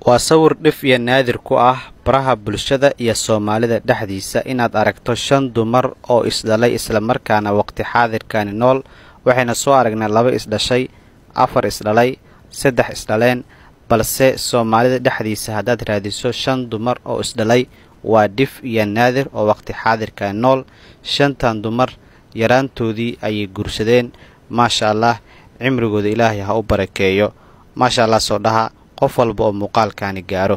waa sawir dhif iyo naadir ku ah baraha bulshada iyo soomaalida dhexdiisa inaad aragto shan dumar oo isdhalay isla markaana waqti xaadirkani nool waxayna soo aragnay laba isdhashay afar isdhalay saddex isdhaleen balse soomaalida dhexdiisa haddaad raadiso shan dumar oo isdhalay waa dhif iyo naadir oo waqti xaadirkani nool shantan dumar yaraantoodii ayay guursadeen maasha allah cimrigooda ilaahay ha u barakeeyo maasha allah soo dhaha qof walba oo muuqaalkaani gaaro